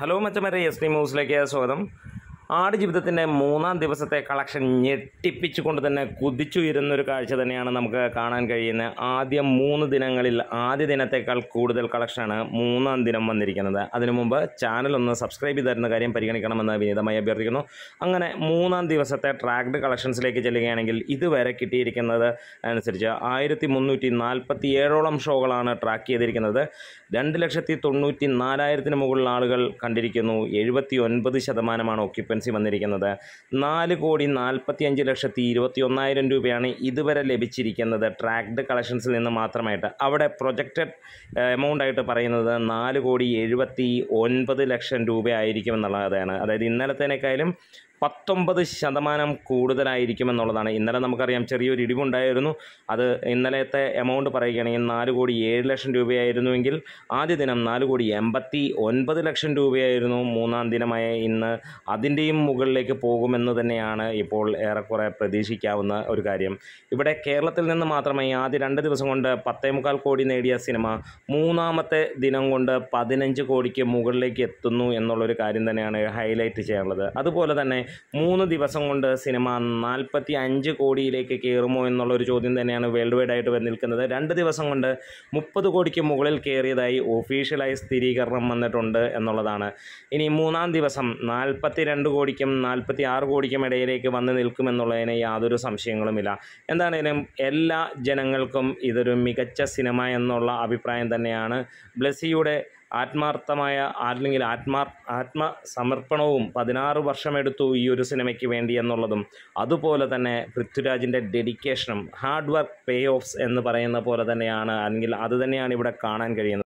hello മറ്റേ മറ്റേ S T ന്യൂസിലേക്ക് സ്വാഗതം ആടുജീവിതത്തിൻ്റെ മൂന്നാം ദിവസത്തെ കളക്ഷൻ ഞെട്ടിപ്പിച്ചുകൊണ്ട് തന്നെ കുതിച്ചുയരുന്നൊരു കാഴ്ച തന്നെയാണ് നമുക്ക് കാണാൻ കഴിയുന്നത് ആദ്യ മൂന്ന് ദിനങ്ങളിൽ ആദ്യ ദിനത്തേക്കാൾ കൂടുതൽ കളക്ഷനാണ് മൂന്നാം ദിനം വന്നിരിക്കുന്നത് അതിനു മുമ്പ് ചാനൽ ഒന്ന് സബ്സ്ക്രൈബ് ചെയ്തിരുന്ന കാര്യം പരിഗണിക്കണമെന്ന് വിനീതമായി അഭ്യർത്ഥിക്കുന്നു അങ്ങനെ മൂന്നാം ദിവസത്തെ ട്രാക്ഡ് കളക്ഷൻസിലേക്ക് ചെല്ലുകയാണെങ്കിൽ ഇതുവരെ കിട്ടിയിരിക്കുന്നത് അനുസരിച്ച് ആയിരത്തി മുന്നൂറ്റി നാൽപ്പത്തി ഏഴോളം ഷോകളാണ് ട്രാക്ക് ചെയ്തിരിക്കുന്നത് രണ്ട് ലക്ഷത്തി തൊണ്ണൂറ്റി നാലായിരത്തിന് മുകളിൽ ആളുകൾ കണ്ടിരിക്കുന്നു എഴുപത്തി ഒൻപത് ശതമാനമാണ് ഒക്യുപ്പൻ കറൻസി വന്നിരിക്കുന്നത് നാല് കോടി നാൽപ്പത്തി അഞ്ച് ലക്ഷത്തി ഇരുപത്തി ഒന്നായിരം രൂപയാണ് ഇതുവരെ ലഭിച്ചിരിക്കുന്നത് ട്രാക്ഡ് കളക്ഷൻസിൽ നിന്ന് മാത്രമായിട്ട് അവിടെ പ്രൊജക്റ്റഡ് എമൗണ്ട് ആയിട്ട് പറയുന്നത് നാല് കോടി എഴുപത്തി ഒൻപത് ലക്ഷം രൂപ ആയിരിക്കും എന്നുള്ളതാണ് അതായത് ഇന്നലത്തേനേക്കാളും പത്തൊമ്പത് ശതമാനം കൂടുതലായിരിക്കും എന്നുള്ളതാണ് ഇന്നലെ നമുക്കറിയാം ചെറിയൊരു ഇടിവുണ്ടായിരുന്നു അത് ഇന്നലത്തെ എമൗണ്ട് പറയുകയാണെങ്കിൽ നാല് കോടി ഏഴ് ലക്ഷം രൂപയായിരുന്നുവെങ്കിൽ ആദ്യ ദിനം നാല് കോടി എൺപത്തി ഒൻപത് ലക്ഷം രൂപയായിരുന്നു മൂന്നാം ദിനമായ ഇന്ന് അതിൻ്റെയും മുകളിലേക്ക് പോകുമെന്ന് തന്നെയാണ് ഇപ്പോൾ ഏറെക്കുറെ പ്രതീക്ഷിക്കാവുന്ന ഒരു കാര്യം ഇവിടെ കേരളത്തിൽ നിന്ന് മാത്രമേ ആദ്യ രണ്ട് ദിവസം കൊണ്ട് പത്തേ മുക്കാൽ കോടി നേടിയ സിനിമ മൂന്നാമത്തെ ദിനം കൊണ്ട് പതിനഞ്ച് കോടിക്ക് മുകളിലേക്ക് എത്തുന്നു എന്നുള്ളൊരു കാര്യം തന്നെയാണ് ഹൈലൈറ്റ് ചെയ്യാനുള്ളത് അതുപോലെ തന്നെ മൂന്ന് ദിവസം കൊണ്ട് സിനിമ നാൽപ്പത്തി അഞ്ച് കോടിയിലേക്ക് കയറുമോ എന്നുള്ളൊരു ചോദ്യം തന്നെയാണ് വേൾഡ് വൈഡ് ആയിട്ട് നിൽക്കുന്നത് രണ്ട് ദിവസം കൊണ്ട് മുപ്പത് കോടിക്ക് മുകളിൽ കയറിയതായി ഒഫീഷ്യലായി സ്ഥിരീകരണം വന്നിട്ടുണ്ട് എന്നുള്ളതാണ് ഇനി മൂന്നാം ദിവസം നാൽപ്പത്തി രണ്ട് കോടിക്കും നാൽപ്പത്തി ആറ് കോടിക്കും ഇടയിലേക്ക് വന്ന് നിൽക്കുമെന്നുള്ളതിന് യാതൊരു സംശയങ്ങളുമില്ല എന്താണേലും എല്ലാ ജനങ്ങൾക്കും ഇതൊരു മികച്ച സിനിമ എന്നുള്ള അഭിപ്രായം തന്നെയാണ് ബ്ലസ്സിയുടെ ആത്മാർത്ഥമായ അല്ലെങ്കിൽ ആത്മാ ആത്മസമർപ്പണവും പതിനാറ് വർഷമെടുത്തു ഈ ഒരു സിനിമയ്ക്ക് വേണ്ടി എന്നുള്ളതും അതുപോലെ തന്നെ പൃഥ്വിരാജിൻ്റെ ഡെഡിക്കേഷനും ഹാർഡ് വർക്ക് പേ ഓഫ്സ് എന്ന് പറയുന്ന പോലെ തന്നെയാണ് അല്ലെങ്കിൽ അത് തന്നെയാണ് ഇവിടെ കാണാൻ കഴിയുന്നത്